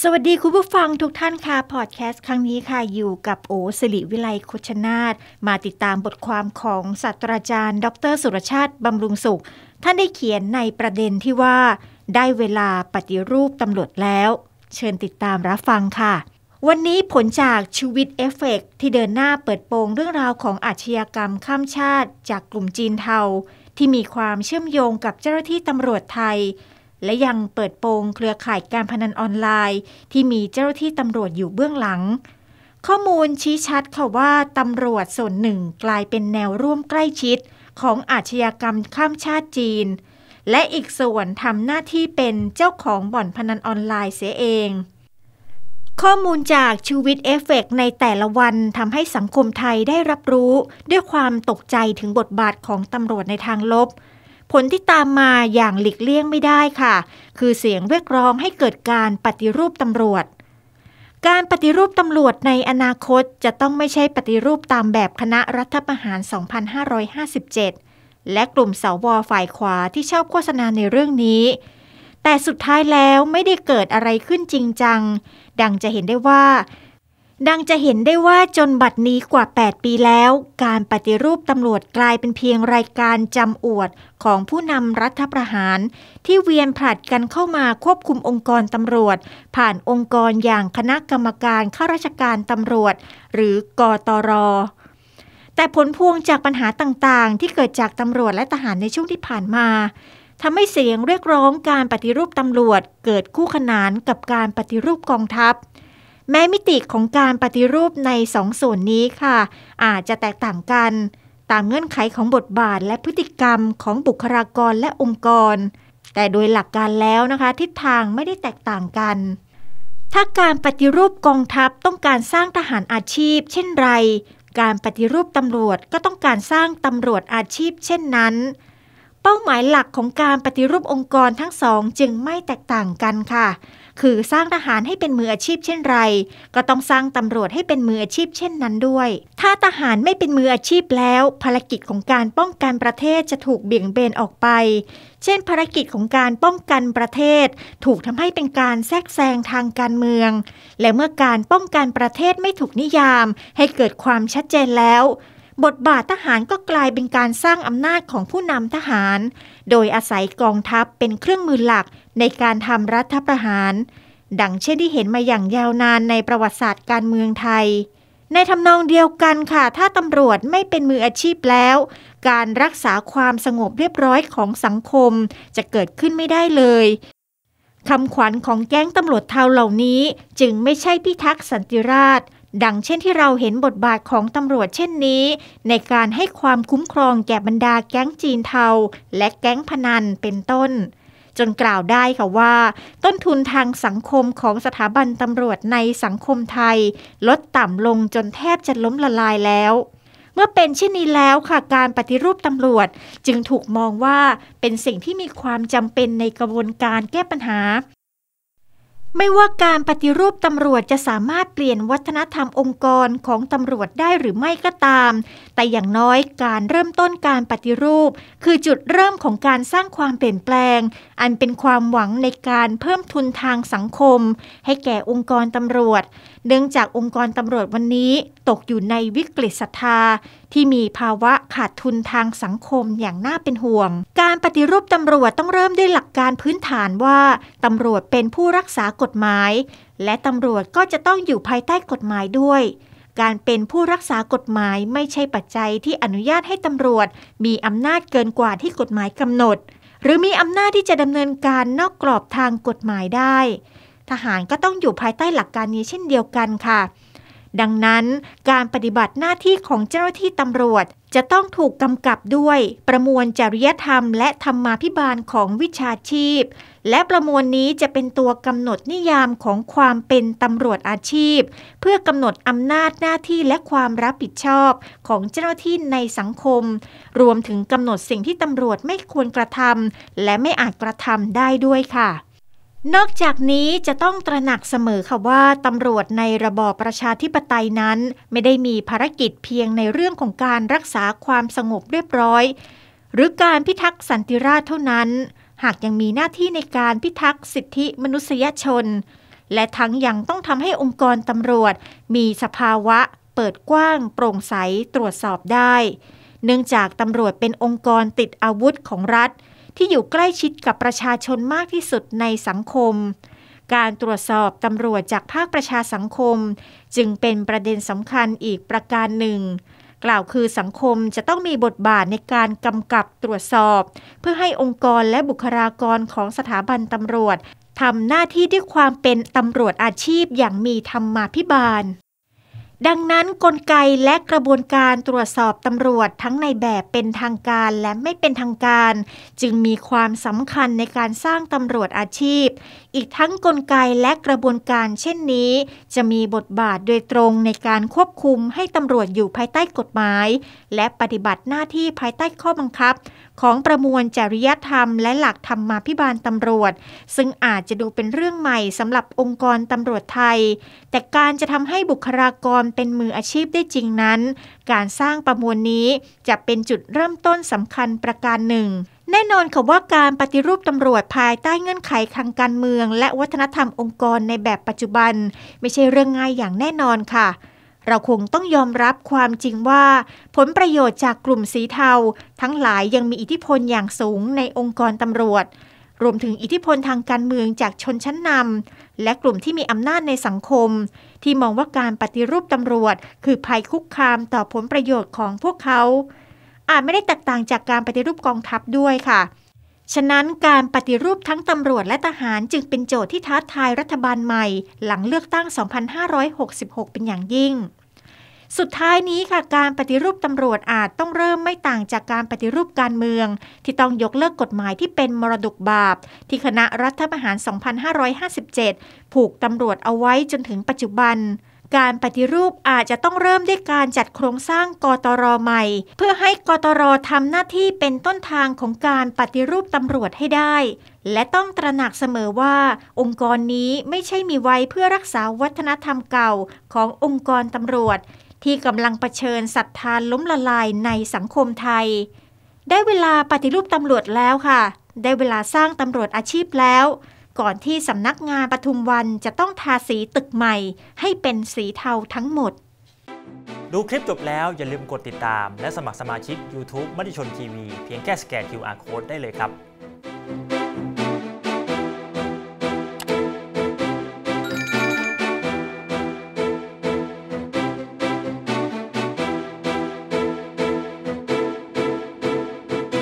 สวัสดีคุณผู้ฟังทุกท่านค่ะพอดแคสต์ ครั้งนี้ค่ะอยู่กับโอสิริวิไลคุชนาธมาติดตามบทความของศาสตราจารย์ ดรสุรชาติบำรุงสุข ท่านได้เขียนในประเด็นที่ว่าได้เวลาปฏิรูปตำรวจแล้ว เชิญติดตามรับฟังค่ะ วันนี้ผลจากชีวิตเอฟเฟกที่เดินหน้าเปิดโปงเรื่องราวของอาชญากรรม ข้ามชาติ จากกลุ่มจีนเทาที่มีความเชื่อมโยงกับเจ้าหน้าที่ตำรวจไทยและยังเปิดโปงเครือข่ายการพนันออนไลน์ ที่มีเจ้าหน้าที่ตำรวจอยู่เบื้องหลัง ข้อมูลชี้ชัดค่ะว่าตำรวจส่วนหนึ่งกลายเป็นแนวร่วมใกล้ชิด ของอาชญากรรมข้ามชาติจีน และอีกส่วนทำหน้าที่เป็นเจ้าของบ่อนพนันออนไลน์เสียเอง ข้อมูลจากชูวิทเอฟเฟกในแต่ละวันทำให้สังคมไทยได้รับรู้ ด้วยความตกใจถึงบทบาทของตำรวจในทางลบผลที่ตามมาอย่างหลีกเลี่ยงไม่ได้ค่ะ คือเสียงเรียกร้องให้เกิดการปฏิรูปตำรวจ การปฏิรูปตำรวจในอนาคตจะต้องไม่ใช่ปฏิรูปตามแบบคณะรัฐประหาร 2557 และกลุ่มสวฝ่ายขวาที่ชอบโฆษณาในเรื่องนี้ แต่สุดท้ายแล้วไม่ได้เกิดอะไรขึ้นจริงจัง ดังจะเห็นได้ว่าดังจะเห็นได้ว่าจนบัดนี้กว่า 8 ปีแล้ว การปฏิรูปตำรวจกลายเป็นเพียงรายการจำอวดของผู้นำรัฐประหาร ที่เวียนผลัดกันเข้ามาควบคุมองค์กรตำรวจ ผ่านองค์กรอย่างคณะกรรมการข้าราชการตำรวจ หรือกอตร แต่ผลพวงจากปัญหาต่างๆ ที่เกิดจากตำรวจและทหารในช่วงที่ผ่านมาทำให้เสียงเรียกร้องการปฏิรูปตำรวจ เกิดคู่ขนานกับการปฏิรูปกองทัพแม้มิติของการปฏิรูปในสองส่วนนี้ค่ะ อาจจะแตกต่างกันตามเงื่อนไขของบทบาทและพฤติกรรมของบุคลากรและองค์กร แต่โดยหลักการแล้วนะคะ ทิศทางไม่ได้แตกต่างกัน ถ้าการปฏิรูปกองทัพต้องการสร้างทหารอาชีพ เช่นไร การปฏิรูปตำรวจก็ต้องการสร้างตำรวจอาชีพ เช่นนั้น เป้าหมายหลักของการปฏิรูปองค์กรทั้งสองจึงไม่แตกต่างกันค่ะคือสร้างทหารให้เป็นมืออาชีพเช่นไร ก็ต้องสร้างตำรวจให้เป็นมืออาชีพเช่นนั้นด้วย ถ้าทหารไม่เป็นมืออาชีพแล้ว ภารกิจของการป้องกันประเทศจะถูกเบี่ยงเบนออกไป เช่น ภารกิจของการป้องกันประเทศ ถูกทำให้เป็นการแทรกแซงทางการเมือง และเมื่อการป้องกันประเทศไม่ถูกนิยาม ให้เกิดความชัดเจนแล้วบทบาททหารก็กลายเป็นการสร้างอำนาจของผู้นำทหาร โดยอาศัยกองทัพเป็นเครื่องมือหลักในการทำรัฐประหาร ดังเช่นที่เห็นมาอย่างยาวนานในประวัติศาสตร์การเมืองไทย ในทำนองเดียวกันค่ะ ถ้าตำรวจไม่เป็นมืออาชีพแล้ว การรักษาความสงบเรียบร้อยของสังคม จะเกิดขึ้นไม่ได้เลย คำขวัญของแก๊งตำรวจเทาเหล่านี้จึงไม่ใช่พิทักษ์สันติราษดังเช่นที่เราเห็นบทบาทของตำรวจเช่นนี้ ในการให้ความคุ้มครองแก่บรรดาแก๊งจีนเทาและแก๊งพนันเป็นต้น จนกล่าวได้ค่ะว่า ต้นทุนทางสังคมของสถาบันตำรวจในสังคมไทย ลดต่ำลงจนแทบจะล้มละลายแล้ว เมื่อเป็นเช่นนี้แล้วค่ะการปฏิรูปตำรวจจึงถูกมองว่าเป็นสิ่งที่มีความจำเป็นในกระบวนการแก้ปัญหาไม่ว่าการปฏิรูปตำรวจจะสามารถเปลี่ยนวัฒนธรรมองค์กรของตำรวจได้หรือไม่ก็ตาม แต่อย่างน้อยการเริ่มต้นการปฏิรูป คือจุดเริ่มของการสร้างความเปลี่ยนแปลง อันเป็นความหวังในการเพิ่มทุนทางสังคม ให้แก่องค์กรตำรวจ เนื่องจากองค์กรตำรวจวันนี้ตกอยู่ในวิกฤตศรัทธาที่มีภาวะขาดทุนทางสังคมอย่างน่าเป็นห่วง การปฏิรูปตำรวจต้องเริ่มด้วยหลักการพื้นฐานว่า ตำรวจเป็นผู้รักษากฎหมาย และตำรวจก็จะต้องอยู่ภายใต้กฎหมายด้วย การเป็นผู้รักษากฎหมายไม่ใช่ปัจจัยที่อนุญาตให้ตำรวจมีอำนาจเกินกว่าที่กฎหมายกำหนด หรือมีอำนาจที่จะดำเนินการนอกกรอบทางกฎหมายได้ ทหารก็ต้องอยู่ภายใต้หลักการนี้เช่นเดียวกันค่ะดังนั้นการปฏิบัติหน้าที่ของเจ้าหน้าที่ตำรวจ จะต้องถูกกำกับด้วย ประมวลจริยธรรมและธรรมาภิบาลของวิชาชีพ และประมวลนี้จะเป็นตัวกำหนดนิยามของความเป็นตำรวจอาชีพ เพื่อกำหนดอำนาจหน้าที่และความรับผิดชอบของเจ้าหน้าที่ในสังคม รวมถึงกำหนดสิ่งที่ตำรวจไม่ควรกระทำและไม่อาจกระทำได้ด้วยค่ะนอกจากนี้จะต้องตระหนักเสมอค่ะว่าตำรวจในระบอบประชาธิปไตยนั้น ไม่ได้มีภารกิจเพียงในเรื่องของการรักษาความสงบเรียบร้อย หรือการพิทักษ์สันติราษฎร์เท่านั้น หากยังมีหน้าที่ในการพิทักษ์สิทธิมนุษยชน และทั้งยังต้องทำให้องค์กรตำรวจ มีสภาวะเปิดกว้าง โปร่งใสตรวจสอบได้ เนื่องจากตำรวจเป็นองค์กรติดอาวุธของรัฐที่อยู่ใกล้ชิดกับประชาชนมากที่สุดในสังคม การตรวจสอบตำรวจจากภาคประชาสังคม จึงเป็นประเด็นสำคัญอีกประการหนึ่ง กล่าวคือสังคมจะต้องมีบทบาทในการกำกับตรวจสอบ เพื่อให้องค์กรและบุคลากรของสถาบันตำรวจทำหน้าที่ด้วยความเป็นตำรวจอาชีพอย่างมีธรรมาภิบาลดังนั้นนกลไกและกระบวนการตรวจสอบตำรวจทั้งในแบบเป็นทางการและไม่เป็นทางการ จึงมีความสำคัญในการสร้างตำรวจอาชีพ อีกทั้งกลไกและกระบวนการเช่นนี้ จะมีบทบาทโดยตรงในการควบคุมให้ตำรวจอยู่ภายใต้กฎหมาย และปฏิบัติหน้าที่ภายใต้ข้อบังคับ ของประมวลจริยธรรม และหลักธรรมมาพิบาลตำรวจ ซึ่งอาจจะดูเป็นเรื่องใหม่สำหรับองค์กรตำรวจไทย แต่การจะทำให้บุคลากรเป็นมืออาชีพได้จริงนั้น การสร้างประมวลนี้จะเป็นจุดเริ่มต้นสำคัญประการหนึ่ง แน่นอนค่ะว่าการปฏิรูปตำรวจภายใต้เงื่อนไขทางการเมืองและวัฒนธรรมองค์กรในแบบปัจจุบัน ไม่ใช่เรื่องง่ายอย่างแน่นอนค่ะ เราคงต้องยอมรับความจริงว่า ผลประโยชน์จากกลุ่มสีเทา ทั้งหลายยังมีอิทธิพลอย่างสูงในองค์กรตำรวจรวมถึงอิทธิพลทางการเมืองจากชนชั้นนำและกลุ่มที่มีอำนาจในสังคม ที่มองว่าการปฏิรูปตำรวจคือภัยคุกคามต่อผลประโยชน์ของพวกเขา อาจไม่ได้แตกต่างจากการปฏิรูปกองทัพด้วยค่ะ ฉะนั้นการปฏิรูปทั้งตำรวจและทหารจึงเป็นโจทย์ที่ท้าทายรัฐบาลใหม่ หลังเลือกตั้ง 2566 เป็นอย่างยิ่งสุดท้ายนี้ค่ะ การปฏิรูปตำรวจอาจต้องเริ่มไม่ต่างจากการปฏิรูปการเมือง ที่ต้องยกเลิกกฎหมายที่เป็นมรดกบาป ที่คณะรัฐประหาร 2557 ผูกตำรวจเอาไว้จนถึงปัจจุบัน การปฏิรูปอาจจะต้องเริ่มด้วยการจัดโครงสร้าง กตรใหม่ เพื่อให้ กตรทำหน้าที่เป็นต้นทางของการปฏิรูปตำรวจให้ได้ และต้องตระหนักเสมอว่า องค์กรนี้ไม่ใช่มีไว้เพื่อรักษาวัฒนธรรมเก่าขององค์กรตำรวจที่กำลังเผชิญศรัทธาล้มละลายในสังคมไทย ได้เวลาปฏิรูปตำรวจแล้วค่ะ ได้เวลาสร้างตำรวจอาชีพแล้ว ก่อนที่สำนักงานปทุมวันจะต้องทาสีตึกใหม่ ให้เป็นสีเทาทั้งหมด ดูคลิปจบแล้วอย่าลืมกดติดตามและสมัครสมาชิก YouTube มติชนทีวีเพียงแค่สแกน QR Code ได้เลยครับ